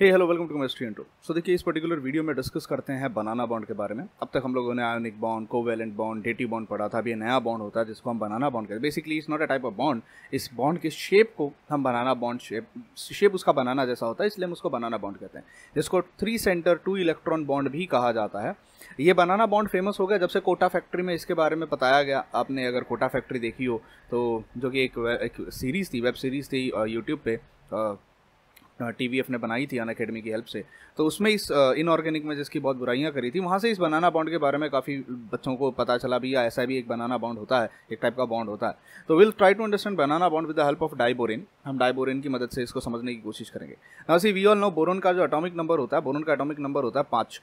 hey hello welcome to chemistry into so देखिए इस particular video में डिस्कस करते हैं बनाना बॉन्ड के बारे में अब तक हम लोगों ने ionic bond covalent bond dative bond पढ़ा था अब ये नया बॉन्ड होता है जिसको हम बनाना बॉन्ड कहते हैं basically is not a type of bond इस बॉन्ड के शेप को हम बनाना बॉन्ड शेप शेप उसका बनाना जैसा होता है इसलिए हम उसको बनाना बॉन्ड कहते हैं जिसको three centre two electron bond भी कहा जाता है ये बनाना बॉन्ड फेमस हो गया जब से कोटा फैक्ट्री में इसके बारे में बताया गया आपने अगर कोटा फैक्ट्री देखी हो तो जो कि एक, एक सीरीज़ थी वेब सीरीज़ थी यूट्यूब uh, पर टी वी एफ ने बनाई थी अन अकेडमी की हेल्प से तो उसमें इस इनऑर्गेनिक में जिसकी बहुत बुराइयाँ करी थी वहाँ से इस बनाना बाउंड के बारे में काफ़ी बच्चों को पता चला भी या ऐसा भी एक बनाना बाउंड होता है एक टाइप का बाउंड होता है तो will try to understand banana bond with the help of diborane हम डाइबोरिन की मदद से इसको समझने की कोशिश करेंगे ना see we all know boron का जो अटोमिक नंबर होता है बोरोन का अटोमिक नंबर होता है पाँच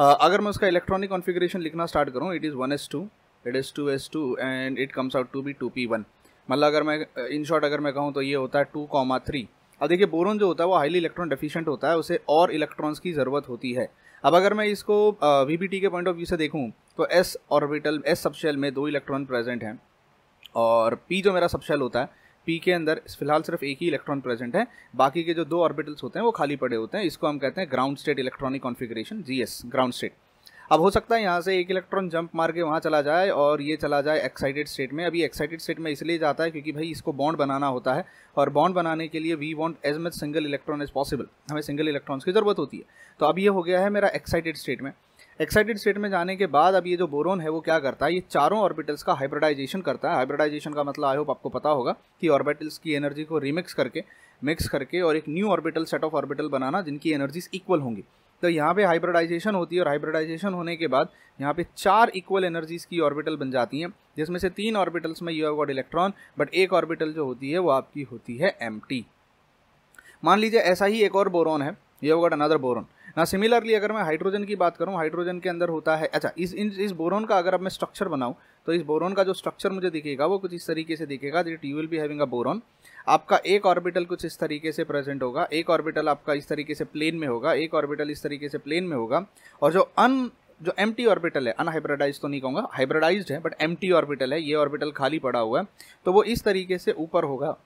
अगर मैं उसका इलेक्ट्रॉनिक कॉन्फिग्रेशन लिखना स्टार्ट करूँ it is one s two it is two s two and it comes out to be two p one मतलब अगर मैं इन शॉर्ट अगर मैं कहूँ तो ये होता है टू कॉमा थ्री अब देखिए बोरोन जो होता है वो हाईली इलेक्ट्रॉन डेफिशिएंट होता है उसे और इलेक्ट्रॉन्स की ज़रूरत होती है अब अगर मैं इसको वी के पॉइंट ऑफ व्यू से देखूँ तो एस ऑर्बिटल एस सबशेल में दो इलेक्ट्रॉन प्रेजेंट हैं और पी जो मेरा सबशेल होता है पी के अंदर फिलहाल सिर्फ एक ही इलेक्ट्रॉन प्रेजेंट है बाकी के जो दो ऑर्बिटल्स होते हैं वो खाली पड़े होते हैं इसको हम कहते हैं ground state electronic configuration GS ground state अब हो सकता है यहाँ से एक इलेक्ट्रॉन जंप मार के वहाँ चला जाए और ये चला जाए एक्साइटेड स्टेट में अभी एक्साइटेड स्टेट में इसलिए जाता है क्योंकि भाई इसको बॉन्ड बनाना होता है और बॉन्ड बनाने के लिए we want as much single electron as possible हमें सिंगल इलेक्ट्रॉन्स की ज़रूरत होती है तो अब ये हो गया है मेरा एक्साइटेड स्टेट में एक्साइटेड स्टेट में जाने के बाद अब ये जो बोरोन है वो क्या करता है ये चारों ऑर्बिटल्स का हाइब्रिडाइजेशन करता है हाइब्रिडाइजेशन का मतलब आई होप आपको पता होगा कि ऑर्बिटल्स की एनर्जी को रिमिक्स करके मिक्स करके और एक new orbital set of orbital बनाना जिनकी एनर्जीज इक्वल होंगी तो यहाँ पे हाइब्रिडाइजेशन होती है और हाइब्रिडाइजेशन होने के बाद यहाँ पे चार इक्वल एनर्जीज की ऑर्बिटल बन जाती हैं जिसमें से तीन ऑर्बिटल्स में you have got electron but एक ऑर्बिटल जो होती है वो आपकी होती है एम मान लीजिए ऐसा ही एक और बोरॉन है you have got another boron ना सिमिलरली अगर मैं हाइड्रोजन की बात करूँ हाइड्रोजन के अंदर होता है अच्छा इस इस बोरॉन का अगर अब मैं स्ट्रक्चर बनाऊँ तो इस बोरोन का जो स्ट्रक्चर मुझे दिखेगा वो कुछ इस तरीके से दिखेगा that you will be having a boron आपका एक ऑर्बिटल कुछ इस तरीके से प्रेजेंट होगा एक ऑर्बिटल आपका इस तरीके से प्लेन में होगा एक ऑर्बिटल इस तरीके से प्लेन में होगा और जो अन जो एम ऑर्बिटल है अनहाइब्रिडाइज तो नहीं कहूँगा हाइब्रिडाइज है बट एम ऑर्बिटल है ये ऑर्बिटल खाली पड़ा हुआ है तो वो इस तरीके से ऊपर होगा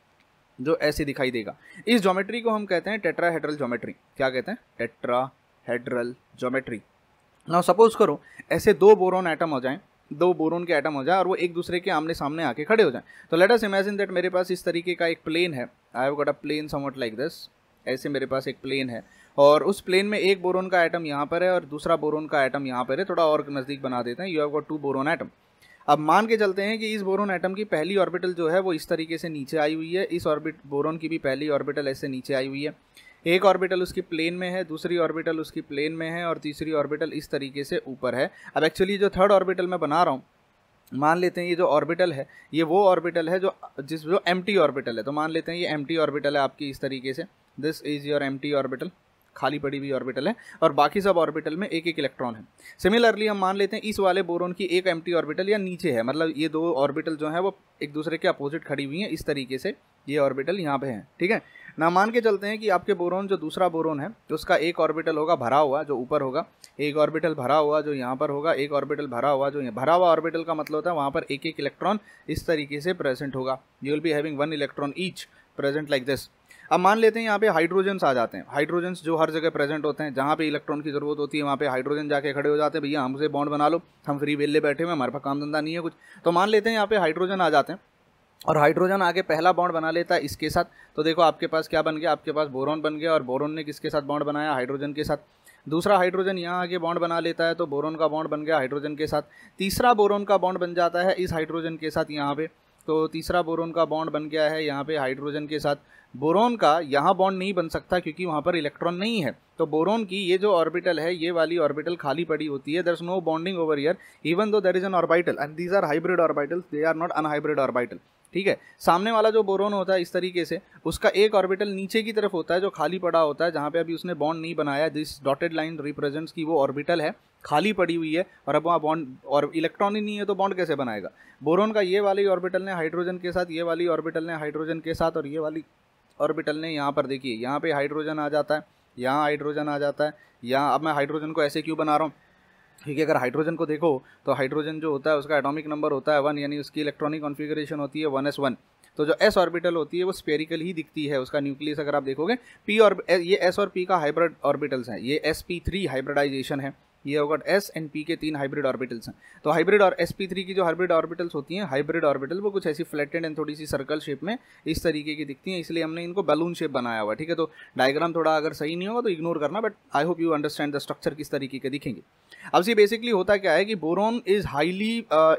जो ऐसे दिखाई देगा इस ज्योमेट्री को हम कहते हैं टेट्राहेड्रल ज्योमेट्री क्या कहते हैं टेट्राहेड्रल ज्योमेट्री ना सपोज करो ऐसे दो बोरोन एटम हो जाएं दो बोरोन के आइटम हो जाए और वो एक दूसरे के आमने सामने आके खड़े हो जाए तो लेट अस इमेजिन दैट मेरे पास इस तरीके का एक प्लेन है I have got a plane something like this ऐसे मेरे पास एक प्लेन है और उस प्लेन में एक बोरोन का आइटम यहाँ पर है और दूसरा बोरोन का आइटम यहाँ पर है थोड़ा और नज़दीक बना देते हैं you have got two boron atom अब मान के चलते हैं कि इस बोरोन आइटम की पहली ऑर्बिटल जो है वो इस तरीके से नीचे आई हुई है इस ऑर्बिट बोरोन की भी पहली ऑर्बिटल ऐसे नीचे आई हुई है एक ऑर्बिटल उसकी प्लेन में है दूसरी ऑर्बिटल उसकी प्लेन में है और तीसरी ऑर्बिटल इस तरीके से ऊपर है अब एक्चुअली जो थर्ड ऑर्बिटल मैं बना रहा हूँ मान लेते हैं ये जो ऑर्बिटल है ये वो ऑर्बिटल है जो जिस जो एम ऑर्बिटल है तो मान लेते हैं ये एम ऑर्बिटल है आपकी इस तरीके से this is your M orbital खाली पड़ी हुई ऑर्बिटल है और बाकी सब ऑर्बिटल में एक एक इलेक्ट्रॉन है सिमिलरली हम मान लेते हैं इस वाले बोरोन की एक एम ऑर्बिटल या नीचे है मतलब ये दो ऑर्बिटल जो है वो एक दूसरे के अपोजिट खड़ी हुई हैं इस तरीके से ये ऑर्बिटल यहाँ पे है ठीक है ना मान के चलते हैं कि आपके बोरोन जो दूसरा बोरोन है तो उसका एक ऑर्बिटल होगा भरा हुआ जो ऊपर होगा एक ऑर्बिटल भरा हुआ जो यहाँ पर होगा एक ऑर्बिटल भरा हुआ जो भरा हुआ ऑर्बिटल का मतलब होता है वहाँ पर एक एक इलेक्ट्रॉन इस तरीके से प्रेजेंट होगा you will be having one electron each present like this अब मान लेते हैं यहाँ पे हाइड्रोजन्स आ जाते हैं हाइड्रोजन्स जो हर जगह प्रेजेंट होते हैं जहाँ पे इलेक्ट्रॉन की जरूरत होती है वहाँ पे हाइड्रोजन जाके खड़े हो जाते हैं भैया हमसे बॉन्ड बना लो हम फ्री वेल ले बैठे हुए हमारे पास काम धंधा नहीं है कुछ तो मान लेते हैं यहाँ पे हाइड्रोजन आ जाते हैं और हाइड्रोजन आगे पहला बॉन्ड बना लेता है इसके साथ तो देखो आपके पास क्या बन गया आपके पास बोरोन बन गया और बोरोन ने किसके साथ बॉन्ड बनाया हाइड्रोजन के साथ दूसरा हाइड्रोजन यहाँ आगे बॉन्ड बना लेता है तो बोरोन का बॉन्ड बन गया हाइड्रोजन के साथ तीसरा बोरोन का बॉन्ड बन जाता है इस हाइड्रोजन के साथ यहाँ पे तो तीसरा बोरोन का बॉन्ड बन गया है यहाँ पे हाइड्रोजन के साथ बोरोन का यहाँ बॉन्ड नहीं बन सकता क्योंकि वहाँ पर इलेक्ट्रॉन नहीं है तो बोरोन की ये जो ऑर्बिटल है ये वाली ऑर्बिटल खाली पड़ी होती है there is no bonding over here even though there is an orbital and these are hybrid orbital they are not unhybrid orbital ठीक है सामने वाला जो बोरोन होता है इस तरीके से उसका एक ऑर्बिटल नीचे की तरफ होता है जो खाली पड़ा होता है जहाँ पे अभी उसने बॉन्ड नहीं बनाया दिस डॉटेड लाइन रिप्रेजेंट्स की वो ऑर्बिटल है खाली पड़ी हुई है और अब वहाँ बॉन्ड और इलेक्ट्रॉन ही नहीं है तो बॉन्ड कैसे बनाएगा बोरोन का ये वाली ऑर्बिटल ने हाइड्रोजन के साथ ये वाली ऑर्बिटल ने हाइड्रोजन के साथ और ये वाली ऑर्बिटल ने यहाँ पर देखिए यहाँ पर हाइड्रोजन आ जाता है यहाँ हाइड्रोजन आ जाता है यहाँ अब मैं हाइड्रोजन को ऐसे क्यों बना रहा हूँ क्योंकि अगर हाइड्रोजन को देखो तो हाइड्रोजन जो होता है उसका एटॉमिक नंबर होता है वन यानी उसकी इलेक्ट्रॉनिक कॉन्फ़िगरेशन होती है वन एस वन तो जो एस ऑर्बिटल होती है वो स्पेरिकल ही दिखती है उसका न्यूक्लियस अगर आप देखोगे पी और ये एस और पी का हाइब्रिड ऑर्बिटल्स हैं ये एस पी थ्री हाइब्रिडाइजेशन है ये होगा एस एंड पी के तीन हाइब्रिड ऑर्बिटल्स हैं तो हाइब्रिड और एस पी थ्री की जो हाइब्रिड ऑर्बिटल्स होती हैं हाइब्रिड ऑर्बिटल वो कुछ ऐसी फ्लैटेड एंड थोड़ी सी सर्कल शेप में इस तरीके की दिखती हैं इसलिए हमने इनको बैलून शेप बनाया हुआ ठीक है तो डायग्राम थोड़ा अगर सही नहीं होगा तो इग्नोर करना but I hope you understand the structure किस तरीके के दिखेंगे अब से बेसिकली होता क्या है कि boron is highly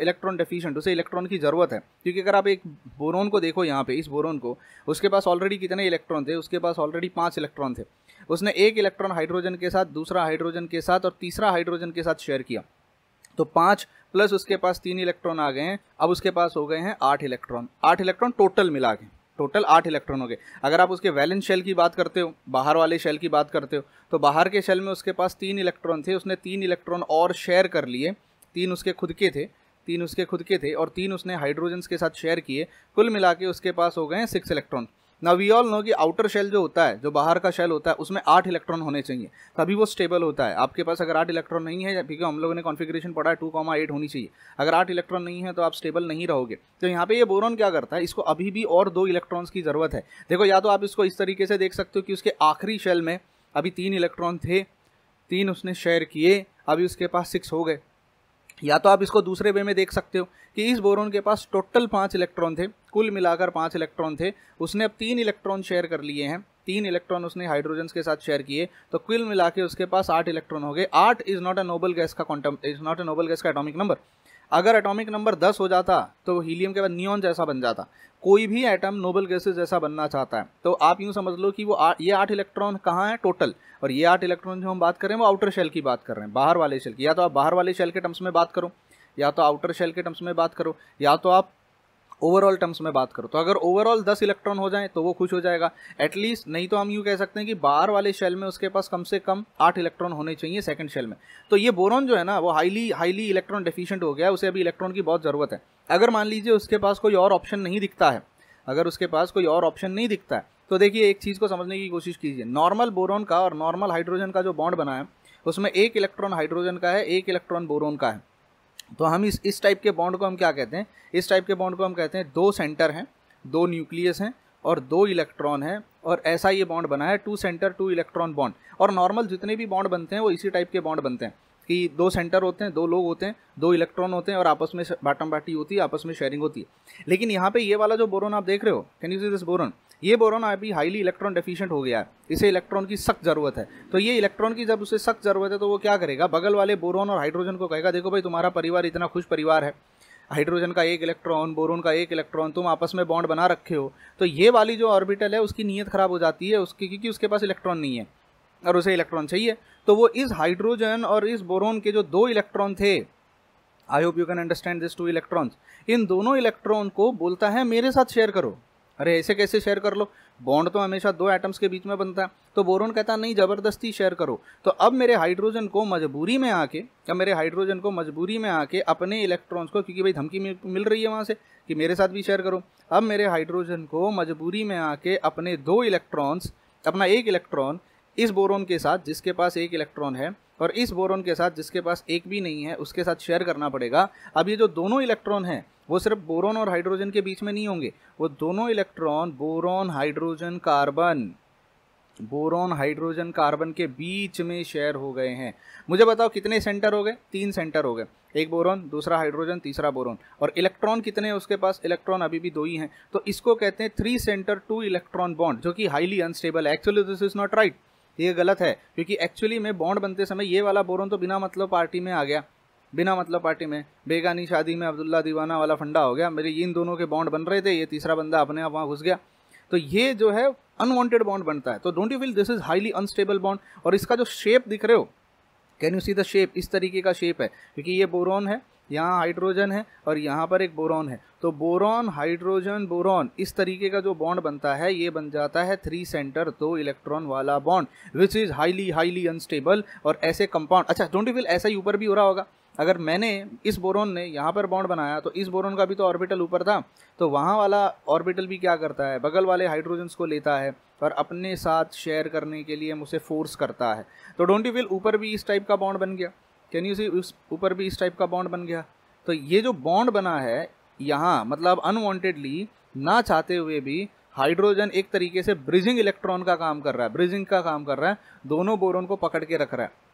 electron deficient उसे इलेक्ट्रॉन की जरूरत है क्योंकि अगर आप एक बोरोन को देखो यहाँ पे इस बोरोन को उसके पास ऑलरेडी कितने इलेक्ट्रॉन थे उसके पास ऑलरेडी पाँच इलेक्ट्रॉन थे उसने एक इलेक्ट्रॉन हाइड्रोजन के साथ दूसरा हाइड्रोजन के साथ और तीसरा हाइड्रोजन के साथ शेयर किया तो पाँच प्लस उसके पास तीन इलेक्ट्रॉन आ गए हैं अब उसके पास हो गए हैं आठ इलेक्ट्रॉन आठ इलेक्ट्रॉन टोटल मिला के टोटल आठ इलेक्ट्रॉन हो गए अगर आप उसके वैलेंस शेल की बात करते हो बाहर वाले शेल की बात करते हो तो बाहर के शेल में उसके पास तीन इलेक्ट्रॉन थे उसने तीन इलेक्ट्रॉन और शेयर कर लिए तीन उसके खुद के थे तीन उसके खुद के थे और तीन उसने हाइड्रोजन्स के साथ शेयर किए कुल मिला के उसके पास हो गए हैं सिक्स इलेक्ट्रॉन ना वी ऑल नो कि आउटर शेल जो होता है जो बाहर का शेल होता है उसमें आठ इलेक्ट्रॉन होने चाहिए तभी वो स्टेबल होता है आपके पास अगर आठ इलेक्ट्रॉन नहीं है क्योंकि हम लोगों ने कॉन्फिग्रेशन पढ़ा है टू कॉमा एट होनी चाहिए अगर आठ इलेक्ट्रॉन नहीं है तो आप स्टेबल नहीं रहोगे तो यहाँ पे ये बोरॉन क्या करता है इसको अभी भी और दो इलेक्ट्रॉन्स की ज़रूरत है देखो या तो आप इसको इस तरीके से देख सकते हो कि उसके आखिरी शेल में अभी तीन इलेक्ट्रॉन थे तीन उसने शेयर किए अभी उसके पास सिक्स हो गए या तो आप इसको दूसरे वे में देख सकते हो कि इस बोरोन के पास टोटल पाँच इलेक्ट्रॉन थे कुल मिलाकर पाँच इलेक्ट्रॉन थे उसने अब तीन इलेक्ट्रॉन शेयर कर लिए हैं तीन इलेक्ट्रॉन उसने हाइड्रोजन के साथ शेयर किए तो कुल मिला के उसके पास आठ इलेक्ट्रॉन हो गए आठ is not a noble gas का quantum is not a noble gas का एटॉमिक नंबर अगर एटॉमिक नंबर दस हो जाता तो हीलियम के बाद नियॉन जैसा बन जाता कोई भी एटम नोबल गैसेस जैसा बनना चाहता है तो आप यूँ समझ लो कि वो आ, ये आठ इलेक्ट्रॉन कहाँ है टोटल और ये आठ इलेक्ट्रॉन जो हम बात कर रहे हैं वो आउटर शेल की बात कर रहे हैं बाहर वाले शेल की या तो आप बाहर वाले शेल के टर्म्स में बात करो या तो आउटर शेल के टर्म्स में बात करो या तो आप ओवरऑल टर्म्स में बात करूँ तो अगर ओवरऑल दस इलेक्ट्रॉन हो जाए तो वो खुश हो जाएगा एटलीस्ट नहीं तो हम यूँ कह सकते हैं कि बाहर वाले शेल में उसके पास कम से कम आठ इलेक्ट्रॉन होने चाहिए सेकंड शेल में तो ये बोरॉन जो है ना वो हाईली हाईली इलेक्ट्रॉन डिफिशियंट हो गया उसे अभी इलेक्ट्रॉन की बहुत ज़रूरत है अगर मान लीजिए उसके पास कोई और ऑप्शन नहीं दिखता है अगर उसके पास कोई और ऑप्शन नहीं दिखता है तो देखिए एक चीज़ को समझने की कोशिश कीजिए नॉर्मल बोरॉन का और नॉर्मल हाइड्रोजन का जो बॉन्ड बना है उसमें एक इलेक्ट्रॉन हाइड्रोजन का है एक इलेक्ट्रॉन बोरोन का है तो हम इस इस टाइप के बॉन्ड को हम क्या कहते हैं इस टाइप के बॉन्ड को हम कहते हैं दो सेंटर हैं दो न्यूक्लियस हैं और दो इलेक्ट्रॉन हैं और ऐसा ये बॉन्ड बना है two centre two electron bond और नॉर्मल जितने भी बॉन्ड बनते हैं वो इसी टाइप के बॉन्ड बनते हैं कि दो सेंटर होते हैं दो लोग होते हैं दो इलेक्ट्रॉन होते हैं और आपस में बाटम बाटी होती है आपस में शेयरिंग होती है लेकिन यहाँ पे ये वाला जो बोरोन आप देख रहे हो can you see this boron ये बोरोन अभी हाईली इलेक्ट्रॉन डेफिशिएंट हो गया है इसे इलेक्ट्रॉन की सख्त जरूरत है तो ये इलेक्ट्रॉन की जब उसे सख्त जरूरत है तो वो क्या करेगा बगल वाले बोरोन और हाइड्रोजन को कहेगा देखो भाई तुम्हारा परिवार इतना खुश परिवार है हाइड्रोजन का एक इलेक्ट्रॉन बोरोन का एक इलेक्ट्रॉन तुम आपस में बॉन्ड बना रखे हो तो ये वाली जो ऑर्बिटल है उसकी नीयत खराब हो जाती है उसकी क्योंकि उसके पास इलेक्ट्रॉन नहीं है और उसे इलेक्ट्रॉन चाहिए तो वो इस हाइड्रोजन और इस बोरोन के जो दो इलेक्ट्रॉन थे I hope you can understand this two electrons इन दोनों इलेक्ट्रॉन को बोलता है मेरे साथ शेयर करो अरे ऐसे कैसे शेयर कर लो बॉन्ड तो हमेशा दो एटम्स के बीच में बनता है तो बोरोन कहता नहीं ज़बरदस्ती शेयर करो तो अब मेरे हाइड्रोजन को मजबूरी में आके या मेरे हाइड्रोजन को मजबूरी में आके अपने इलेक्ट्रॉन्स को क्योंकि भाई धमकी मिल रही है वहाँ से कि मेरे साथ भी शेयर करो अब मेरे हाइड्रोजन को मजबूरी में आके अपने दो इलेक्ट्रॉन्स अपना एक इलेक्ट्रॉन इस बोरोन के साथ जिसके पास एक इलेक्ट्रॉन है और इस बोरोन के साथ जिसके पास एक भी नहीं है उसके साथ शेयर करना पड़ेगा अब ये जो दोनों इलेक्ट्रॉन हैं वो सिर्फ बोरोन और हाइड्रोजन के बीच में नहीं होंगे वो दोनों electron boron hydrogen carbon boron hydrogen carbon के बीच में शेयर हो गए हैं मुझे बताओ कितने सेंटर हो गए तीन सेंटर हो गए एक बोरोन दूसरा हाइड्रोजन तीसरा बोरोन और इलेक्ट्रॉन कितने हैं उसके पास इलेक्ट्रॉन अभी भी दो ही हैं तो इसको कहते हैं three centre two electron bond जो कि हाईली अनस्टेबल है actually this is not right ये गलत है क्योंकि एक्चुअली में बॉन्ड बनते समय ये वाला बोरोन तो बिना मतलब पार्टी में आ गया बिना मतलब पार्टी में बेगानी शादी में अब्दुल्ला दीवाना वाला फंडा हो गया मेरे इन दोनों के बॉन्ड बन रहे थे ये तीसरा बंदा अपने आप वहाँ घुस गया तो ये जो है अनवांटेड बॉन्ड बनता है तो don't you feel this is highly unstable bond और इसका जो शेप दिख रहे हो can you see the shape इस तरीके का शेप है क्योंकि ये बोरॉन है यहाँ हाइड्रोजन है और यहाँ पर एक बोरॉन है तो बोरॉन हाइड्रोजन बोरॉन इस तरीके का जो बॉन्ड बनता है ये बन जाता है थ्री सेंटर दो इलेक्ट्रॉन वाला bond which is highly highly unstable और ऐसे कंपाउंड अच्छा डोंट यू फील ऐसा ही ऊपर भी हो रहा होगा अगर मैंने इस बोरोन ने यहाँ पर बॉन्ड बनाया तो इस बोरोन का भी तो ऑर्बिटल ऊपर था तो वहाँ वाला ऑर्बिटल भी क्या करता है बगल वाले हाइड्रोजन्स को लेता है और अपने साथ शेयर करने के लिए मुझे फोर्स करता है तो डोंट यू फील ऊपर भी इस टाइप का बॉन्ड बन गया कैन यू सी उस ऊपर भी इस टाइप का बॉन्ड बन गया तो ये जो बॉन्ड बना है यहाँ मतलब अनवांटेडली ना चाहते हुए भी हाइड्रोजन एक तरीके से ब्रिजिंग इलेक्ट्रॉन का काम कर रहा है ब्रिजिंग का काम कर रहा है दोनों बोरोन को पकड़ के रख रहा है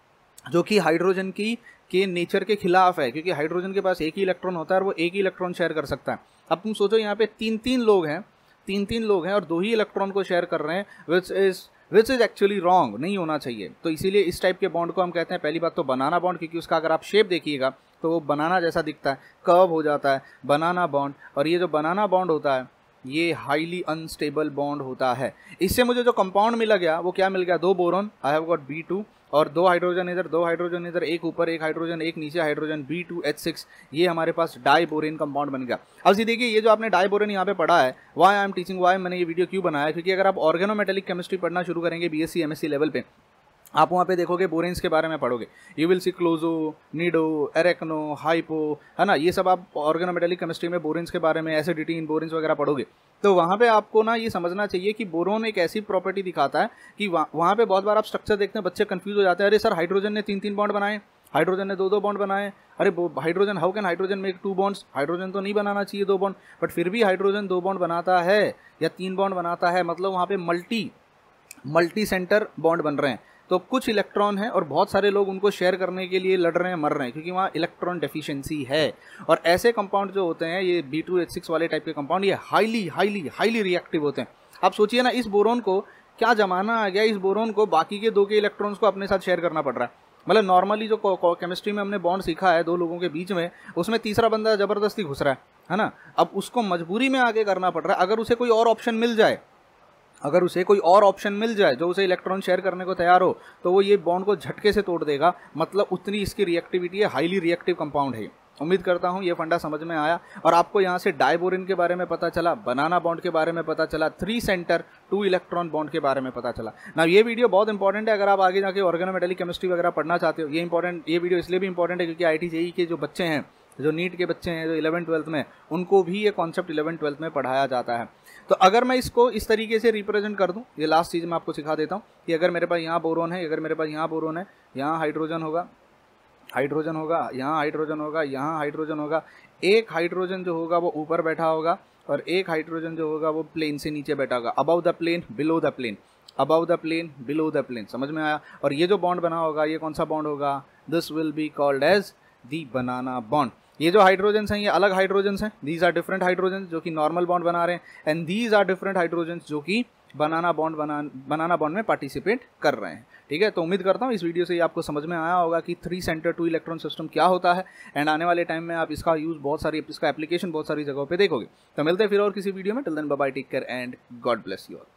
जो कि हाइड्रोजन की के नेचर के खिलाफ है क्योंकि हाइड्रोजन के पास एक ही इलेक्ट्रॉन होता है और वो एक ही इलेक्ट्रॉन शेयर कर सकता है अब तुम सोचो यहाँ पे तीन तीन लोग हैं तीन तीन लोग हैं और दो ही इलेक्ट्रॉन को शेयर कर रहे हैं which is which is actually wrong नहीं होना चाहिए तो इसीलिए इस टाइप के बॉन्ड को हम कहते हैं पहली बात तो बनाना बॉन्ड क्योंकि उसका अगर आप शेप देखिएगा तो वो बनाना जैसा दिखता है कर्व हो जाता है बनाना बॉन्ड और ये जो बनाना बॉन्ड होता है ये हाईली अनस्टेबल बॉन्ड होता है इससे मुझे जो कंपाउंड मिला गया वो क्या मिल गया दो boron I have got B two और दो हाइड्रोजन इधर दो हाइड्रोजन इधर एक ऊपर एक हाइड्रोजन एक नीचे hydrogen B two H six ये हमारे पास डाईबोरेन कंपाउंड बन गया अब जी देखिए ये जो आपने डाईबोरेन यहाँ पे पढ़ा है why I am teaching why मैंने ये वीडियो क्यों बनाया क्योंकि अगर आप ऑर्गेनोमेटेलिक केमिस्ट्री पढ़ना शुरू करेंगे B S C M S C level पे आप वहाँ पे देखोगे बोरेंस के बारे में पढ़ोगे you will see closo nido arachno hypho है ना ये सब आप ऑर्गेनोमेटेलिक केमिस्ट्री में बोरेंस के बारे में एसिडिटी इन बोरेंस वगैरह पढ़ोगे तो वहाँ पे आपको ना ये समझना चाहिए कि बोरोन एक ऐसी प्रॉपर्टी दिखाता है कि वह, वहाँ पे बहुत बार आप स्ट्रक्चर देखते हैं बच्चे कन्फ्यूज हो जाते हैं अरे सर हाइड्रोजन ने तीन तीन बॉन्ड बनाए हाइड्रोजन ने दो दो बॉन्ड बनाए अरे hydrogen how can hydrogen make two bonds hydrogen तो नहीं बनाना चाहिए दो बॉन्ड बट फिर भी हाइड्रोजन दो बॉन्ड बनाता है या तीन बॉन्ड बनाता है मतलब वहाँ पे मल्टी मल्टी सेंटर बॉन्ड बन रहे हैं तो कुछ इलेक्ट्रॉन हैं और बहुत सारे लोग उनको शेयर करने के लिए लड़ रहे हैं मर रहे हैं क्योंकि वहाँ इलेक्ट्रॉन डेफिशिएंसी है और ऐसे कंपाउंड जो होते हैं ये बी टू एच सिक्स वाले टाइप के कंपाउंड ये हाईली हाईली हाईली रिएक्टिव होते हैं आप सोचिए ना इस बोरोन को क्या जमाना आ गया इस बोरोन को बाकी के दो के इलेक्ट्रॉन्स को अपने साथ शेयर करना पड़ रहा है मतलब नॉर्मली जो केमिस्ट्री में हमने बॉन्ड सीखा है दो लोगों के बीच में उसमें तीसरा बंदा ज़बरदस्ती घुस रहा है है ना अब उसको मजबूरी में आगे करना पड़ रहा है अगर उसे कोई और ऑप्शन मिल जाए अगर उसे कोई और ऑप्शन मिल जाए जो उसे इलेक्ट्रॉन शेयर करने को तैयार हो तो वो ये बॉन्ड को झटके से तोड़ देगा मतलब उतनी इसकी रिएक्टिविटी है हाईली रिएक्टिव कंपाउंड है उम्मीद करता हूँ ये फंडा समझ में आया और आपको यहाँ से डायबोरिन के बारे में पता चला बनाना बॉन्ड के बारे में पता चला three centre two electron bond के बारे में पता चला ना ये वीडियो बहुत इंपॉर्टेंट है अगर आप आगे जाके ऑर्गेनोमेटली केमिस्ट्री वगैरह पढ़ना चाहते हो ये इंपॉर्टेंट ये वीडियो इसलिए भी इंपॉर्टेंट है क्योंकि आई टी e के जो बच्चे हैं जो नीट के बच्चे हैं जो इलेवन ट्वेल्थ में उनको भी ये कॉन्सेप्ट इलेवन ट्वेल्थ में पढ़ाया जाता है तो अगर मैं इसको इस तरीके से रिप्रेजेंट कर दूँ ये लास्ट चीज़ मैं आपको सिखा देता हूँ कि अगर मेरे पास यहाँ बोरोन है अगर मेरे पास यहाँ बोरोन है यहाँ हाइड्रोजन होगा हाइड्रोजन होगा यहाँ हाइड्रोजन होगा यहाँ हाइड्रोजन होगा एक हाइड्रोजन जो होगा वो ऊपर बैठा होगा और एक हाइड्रोजन जो होगा वो प्लेन से नीचे बैठा होगा above the plane below the plane above the plane below the plane समझ में आया और ये जो बॉन्ड बना होगा ये कौन सा बॉन्ड होगा this will be called as the banana bond ये जो हाइड्रोजन्स हैं ये अलग हाइड्रोजन्स हैं दीज आर डिफरेंट हाइड्रोजन जो कि नॉर्मल बॉन्ड बना रहे हैं and these are different hydrogens जो कि बनाना बॉन्ड बना बनाना बॉन्ड में पार्टिसिपेट कर रहे हैं ठीक है तो उम्मीद करता हूँ इस वीडियो से ये आपको समझ में आया होगा कि three centre two electron system क्या होता है एंड आने वाले टाइम में आप इसका यूज़ बहुत सारी इसका एप्लीकेशन बहुत सारी जगहों पर देखोगे तो मिलते हैं फिर और किसी वीडियो में till then bye take care and God bless you all